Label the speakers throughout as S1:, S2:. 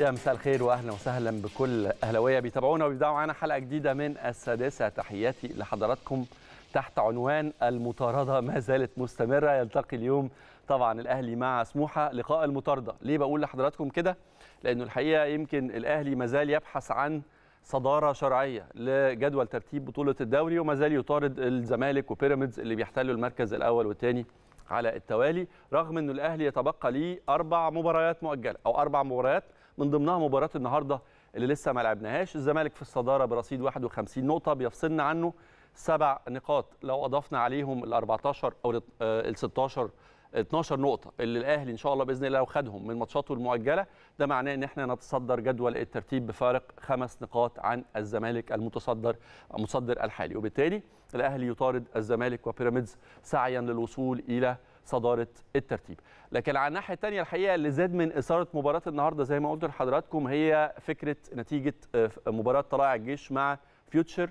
S1: يا مساء الخير واهلا وسهلا بكل اهلاويه بيتابعونا وبيبداوا معانا حلقه جديده من السادسه تحياتي لحضراتكم تحت عنوان المطارده ما زالت مستمره يلتقي اليوم طبعا الاهلي مع سموحه لقاء المطارده ليه بقول لحضراتكم كده لانه الحقيقه يمكن الاهلي ما زال يبحث عن صداره شرعيه لجدول ترتيب بطوله الدوري وما زال يطارد الزمالك وبيراميدز اللي بيحتلوا المركز الاول والثاني على التوالي رغم أن الاهلي يتبقى ليه اربع مباريات مؤجله او اربع مباريات من ضمنها مباراه النهارده اللي لسه ما لعبناهاش الزمالك في الصداره برصيد 51 نقطه بيفصلنا عنه سبع نقاط لو اضفنا عليهم ال 14 او ال 16 آه، 12 نقطة اللي الأهلي إن شاء الله بإذن الله لو خدهم من ماتشاته المؤجلة ده معناه إن إحنا نتصدر جدول الترتيب بفارق خمس نقاط عن الزمالك المتصدر المتصدر الحالي وبالتالي الأهلي يطارد الزمالك وبيراميدز سعيا للوصول إلى صداره الترتيب لكن على الناحيه الثانيه الحقيقه اللي زاد من اثاره مباراه النهارده زي ما قلت لحضراتكم هي فكره نتيجه آه، مباراه طلائع الجيش مع فيوتشر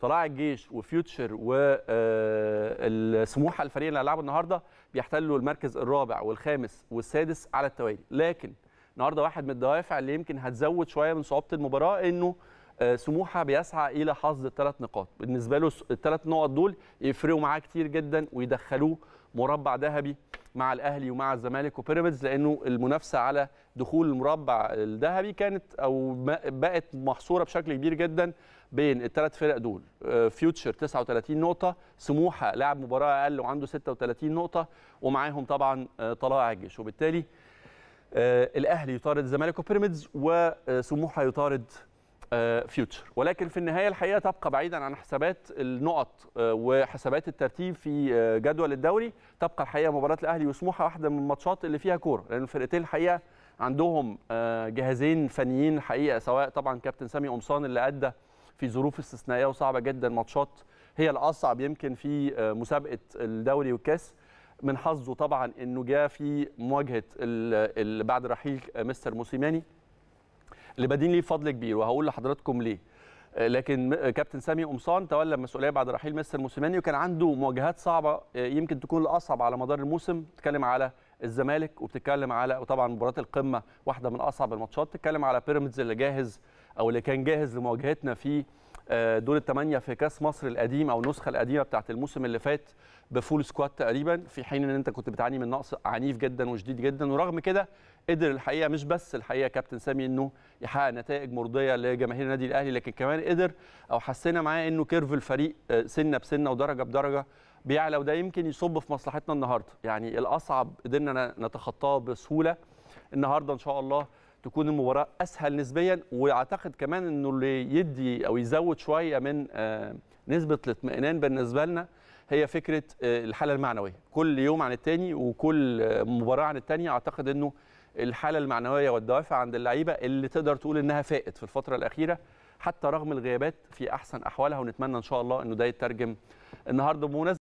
S1: طلائع الجيش وفيوتشر والسموحه آه، الفريق اللي هيلعبوا النهارده بيحتلوا المركز الرابع والخامس والسادس على التوالي لكن النهارده واحد من الدوافع اللي يمكن هتزود شويه من صعوبه المباراه انه آه، سموحه بيسعى الى حظ الثلاث نقاط بالنسبه له الثلاث نقط دول يفرقوا معاه كتير جدا ويدخلوه مربع ذهبي مع الاهلي ومع الزمالك وبيراميدز لانه المنافسه على دخول المربع الذهبي كانت او بقت محصوره بشكل كبير جدا بين الثلاث فرق دول آه، فيوتشر 39 نقطه سموحه لعب مباراه اقل وعنده 36 نقطه ومعاهم طبعا آه، طلائع الجيش وبالتالي الاهلي يطارد الزمالك وبيراميدز وسموحه يطارد فيوتشر آه، ولكن في النهايه الحقيقه تبقى بعيدا عن حسابات النقط آه، وحسابات الترتيب في آه، جدول الدوري تبقى الحقيقه مباراه الاهلي وسموحه واحده من الماتشات اللي فيها كوره لان الفرقتين الحقيقه عندهم جهازين فنيين الحقيقه سواء طبعا كابتن سامي قمصان اللي ادى في ظروف استثنائيه وصعبه جدا ماتشات هي الاصعب يمكن في مسابقه الدوري والكاس من حظه طبعا انه جاء في مواجهه بعد رحيل مستر موسيماني لبدين ليه فضل كبير وهقول لحضراتكم ليه آه، لكن آه، كابتن سامي قمصان تولى المسؤوليه بعد رحيل مستر موسيماني وكان عنده مواجهات صعبه آه، يمكن تكون الاصعب على مدار الموسم بتتكلم على الزمالك وبتتكلم على وطبعا مباراه القمه واحده من اصعب الماتشات بتتكلم على بيراميدز اللي جاهز او اللي كان جاهز لمواجهتنا في آه، دول الثمانيه في كاس مصر القديم او النسخه القديمه بتاعه الموسم اللي فات بفول سكواد تقريبا في حين ان انت كنت بتعاني من نقص عنيف جدا وشديد جدا ورغم كده قدر الحقيقه مش بس الحقيقه كابتن سامي انه يحقق نتائج مرضيه لجماهير النادي الاهلي لكن كمان قدر او حسينا معاه انه كيرف الفريق آه، سنه بسنه ودرجه بدرجه بيعلى وده يمكن يصب في مصلحتنا النهارده يعني الاصعب قدرنا نتخطاه بسهوله النهارده ان شاء الله تكون المباراه اسهل نسبيا واعتقد كمان انه اللي يدي او يزود شويه من آه، نسبه الاطمئنان بالنسبه لنا هي فكره آه، الحاله المعنويه كل يوم عن التاني وكل آه، مباراه عن التانيه اعتقد انه الحاله المعنويه والدوافع عند اللعيبه اللي تقدر تقول انها فائت في الفتره الاخيره حتى رغم الغيابات في احسن احوالها ونتمنى ان شاء الله انه ده يترجم النهارده بمناسبه